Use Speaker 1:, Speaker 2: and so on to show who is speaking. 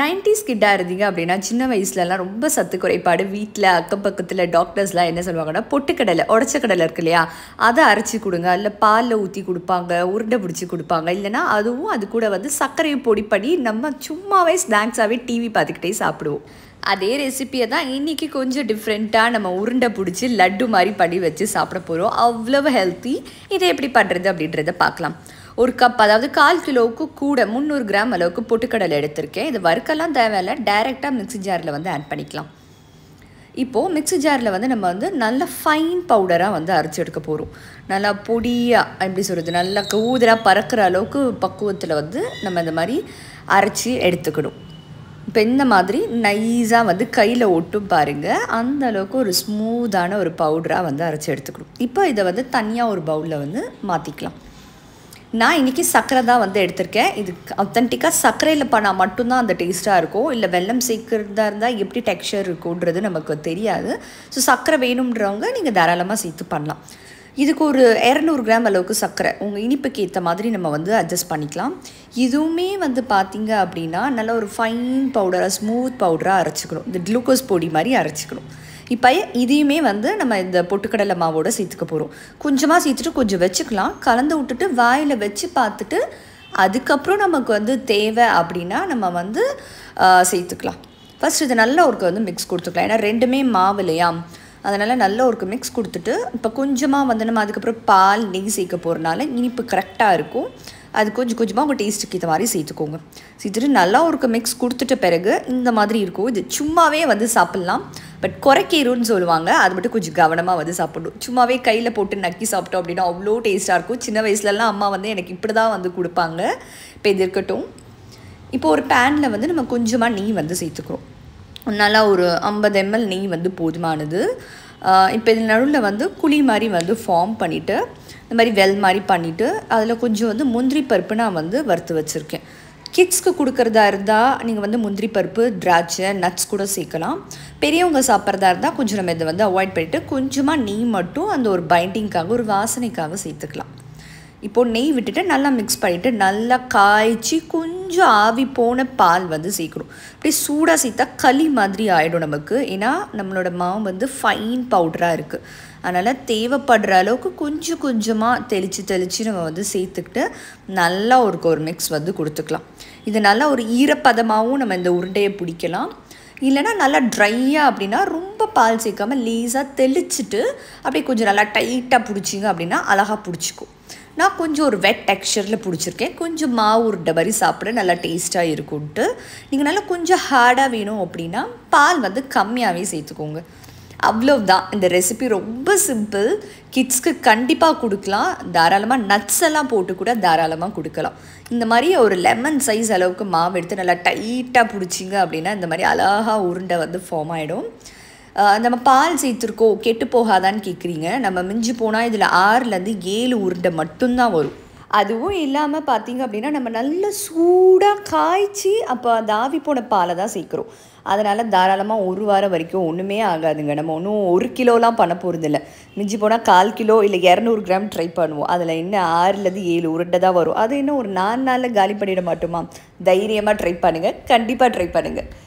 Speaker 1: nineties கிட்டாக இருந்தீங்க அப்படின்னா சின்ன வயசுலலாம் ரொம்ப சத்து குறைபாடு வீட்டில் அக்கம் பக்கத்தில் டாக்டர்ஸ்லாம் என்ன சொல்லுவாங்கன்னா பொட்டுக்கடலை உடச்ச கடலை இருக்கு இல்லையா அதை அரைச்சி கொடுங்க இல்லை பாலில் ஊற்றி கொடுப்பாங்க உருண்டை பிடிச்சி கொடுப்பாங்க இல்லைனா அதுவும் அது கூட வந்து சர்க்கரையை பொடி பண்ணி நம்ம சும்மாவே ஸ்நாக்ஸாகவே டிவி பார்த்துக்கிட்டே சாப்பிடுவோம் அதே ரெசிப்பியை தான் இன்றைக்கி கொஞ்சம் டிஃப்ரெண்ட்டாக நம்ம உருண்டை பிடிச்சி லட்டு மாதிரி பண்ணி வச்சு சாப்பிட போகிறோம் அவ்வளவு ஹெல்த்தி இதை எப்படி பண்ணுறது அப்படின்றத பார்க்கலாம் ஒரு கப் அதாவது கால் கிலோவுக்கு கூட முந்நூறு கிராம் அளவுக்கு பொட்டுக்கடலை எடுத்திருக்கேன் இது வறுக்கெல்லாம் தேவையில்லை டைரெக்டாக மிக்சி ஜாரில் வந்து ஆட் பண்ணிக்கலாம் இப்போது மிக்சி ஜாரில் வந்து நம்ம வந்து நல்லா ஃபைன் பவுடராக வந்து அரைச்சி எடுக்க போகிறோம் நல்லா பொடியாக எப்படி சொல்கிறது நல்லா கூதராக பறக்கிற அளவுக்கு பக்குவத்தில் வந்து நம்ம இந்த மாதிரி அரைச்சி எடுத்துக்கணும் இப்போ இந்த மாதிரி நைஸாக வந்து கையில் ஒட்டும் பாருங்கள் அந்த அளவுக்கு ஒரு ஸ்மூத்தான ஒரு பவுடராக வந்து அரைச்சி எடுத்துக்கணும் இப்போ இதை வந்து தனியாக ஒரு பவுலில் வந்து மாற்றிக்கலாம் நான் இன்றைக்கி சர்க்கரை தான் வந்து எடுத்திருக்கேன் இது அத்தன்டிக்காக சர்க்கரையில் பண்ணால் மட்டும்தான் அந்த டேஸ்ட்டாக இருக்கும் இல்லை வெள்ளம் சேர்க்குறதா இருந்தால் எப்படி டெக்ஸ்டர் இருக்குன்றது நமக்கு தெரியாது ஸோ சர்க்கரை வேணுன்றவங்க நீங்கள் தாராளமாக சேர்த்து பண்ணலாம் இதுக்கு ஒரு இரநூறு கிராம் அளவுக்கு சர்க்கரை உங்கள் இனிப்புக்கு ஏற்ற மாதிரி நம்ம வந்து அட்ஜஸ்ட் பண்ணிக்கலாம் இதுவுமே வந்து பார்த்திங்க அப்படின்னா நல்லா ஒரு ஃபைன் பவுடராக ஸ்மூத் பவுடராக அரைச்சிக்கணும் இந்த குளுக்கோஸ் பொடி மாதிரி அரைச்சிக்கணும் இப்போ இதையுமே வந்து நம்ம இந்த பொட்டுக்கடலை மாவோடு சேர்த்துக்க போகிறோம் கொஞ்சமாக சேர்த்துட்டு கொஞ்சம் வச்சுக்கலாம் கலந்து விட்டுட்டு வாயில் வச்சு பார்த்துட்டு அதுக்கப்புறம் நமக்கு வந்து தேவை அப்படின்னா நம்ம வந்து சேர்த்துக்கலாம் ஃபஸ்ட் இது நல்ல ஒருக்கு வந்து மிக்ஸ் கொடுத்துக்கலாம் ஏன்னா ரெண்டுமே மாவு இல்லையா அதனால் நல்ல ஒருக்கு மிக்ஸ் கொடுத்துட்டு இப்போ கொஞ்சமாக வந்து நம்ம அதுக்கப்புறம் பால் நெய் சேர்க்க போகிறனால இனிப்பு கரெக்டாக இருக்கும் அது கொஞ்சம் கொஞ்சமாக உங்கள் டேஸ்ட்டுக்கு ஏற்ற மாதிரி சேர்த்துக்கோங்க சேர்த்துட்டு நல்லா ஒரு மிக்ஸ் கொடுத்துட்ட பிறகு இந்த மாதிரி இருக்கும் இது சும்மாவே வந்து சாப்பிட்லாம் பட் குறைக்கீருன்னு சொல்லுவாங்க அது மட்டும் கொஞ்சம் கவனமாக வந்து சாப்பிடணும் சும்மாவே கையில் போட்டு நக்கி சாப்பிட்டோம் அப்படின்னா அவ்வளோ டேஸ்ட்டாக இருக்கும் சின்ன வயசுலலாம் அம்மா வந்து எனக்கு இப்படி தான் வந்து கொடுப்பாங்க இப்போ இது இருக்கட்டும் இப்போ ஒரு பேனில் வந்து நம்ம கொஞ்சமாக நெய் வந்து சேர்த்துக்கிறோம் நல்லா ஒரு ஐம்பது எம்எல் நெய் வந்து போதுமானது இப்போ இது நடுவில் வந்து குழி மாதிரி வந்து ஃபார்ம் பண்ணிவிட்டு இந்த மாதிரி வெல் மாதிரி பண்ணிவிட்டு அதில் கொஞ்சம் வந்து முந்திரி பருப்பு நான் வந்து வறுத்து வச்சுருக்கேன் கிட்ஸ்க்கு கொடுக்குறதா இருந்தால் நீங்கள் வந்து முந்திரி பருப்பு திராட்சை நட்ஸ் கூட சேர்க்கலாம் பெரியவங்க சாப்பிட்றதா இருந்தால் கொஞ்சம் நம்ம இதை வந்து அவாய்ட் பண்ணிவிட்டு கொஞ்சமாக நீ மட்டும் அந்த ஒரு பைண்டிங்காக ஒரு வாசனைக்காக சேர்த்துக்கலாம் இப்போது நெய் விட்டுட்டு நல்லா மிக்ஸ் பண்ணிவிட்டு நல்லா காய்ச்சி கொஞ்சம் ஆவி போன பால் வந்து சேர்க்கணும் அப்படியே சூடாக சேர்த்தா களி மாதிரி ஆகிடும் நமக்கு ஏன்னா நம்மளோட மாவு வந்து ஃபைன் பவுடராக இருக்குது அதனால் தேவைப்படுற அளவுக்கு கொஞ்சம் கொஞ்சமாக தெளித்து தெளித்து நம்ம வந்து சேர்த்துக்கிட்டு நல்லா ஒரு ஒரு மிக்ஸ் வந்து கொடுத்துக்கலாம் இது நல்லா ஒரு ஈரப்பதமாகவும் நம்ம இந்த உருண்டையை பிடிக்கலாம் இல்லைனா நல்லா ட்ரையாக அப்படின்னா ரொம்ப பால் சேர்க்காமல் லேஸாக தெளிச்சுட்டு அப்படியே கொஞ்சம் நல்லா டைட்டாக பிடிச்சிங்க அப்படின்னா அழகாக பிடிச்சிக்கும் நான் கொஞ்சம் ஒரு வெட் டெக்ஸ்சரில் பிடிச்சிருக்கேன் கொஞ்சம் மாவு உருண்டை மாதிரி சாப்பிட நல்லா டேஸ்ட்டாக இருக்கும்ட்டு நீங்கள் நல்லா கொஞ்சம் ஹார்டாக வேணும் அப்படின்னா பால் வந்து கம்மியாகவே சேர்த்துக்கோங்க அவ்வளோதான் இந்த ரெசிபி ரொம்ப சிம்பிள் கிட்ஸ்க்கு கண்டிப்பாக கொடுக்கலாம் தாராளமாக நட்ஸ் எல்லாம் போட்டு கூட தாராளமாக கொடுக்கலாம் இந்த மாதிரி ஒரு லெமன் சைஸ் அளவுக்கு மாவு எடுத்து நல்லா டைட்டாக பிடிச்சிங்க அப்படின்னா இந்த மாதிரி அழகாக உருண்டை வந்து ஃபார்ம் ஆகிடும் நம்ம பால் சேர்த்துருக்கோம் கெட்டு போகாதான்னு கேட்குறீங்க நம்ம மிஞ்சி போனால் இதில் ஆறுலேருந்து ஏழு உருண்டை மட்டும்தான் வரும் அதுவும் இல்லாமல் பார்த்தீங்க அப்படின்னா நம்ம நல்ல சூடாக காய்ச்சி அப்போ அந்த ஆவி போன பாலை தான் சேர்க்குறோம் அதனால் தாராளமாக ஒரு வாரம் வரைக்கும் ஒன்றுமே ஆகாதுங்க நம்ம ஒன்றும் ஒரு கிலோலாம் பண்ண போகிறதில்ல மிஞ்சி போனால் கால் கிலோ இல்லை இரநூறு கிராம் ட்ரை பண்ணுவோம் அதில் இன்னும் ஆறுலேருந்து ஏழு உருண்டை தான் வரும் அது இன்னும் ஒரு நாலு நாளில் காலி பண்ணிட மாட்டோமா தைரியமாக ட்ரை பண்ணுங்கள் கண்டிப்பாக ட்ரை பண்ணுங்கள்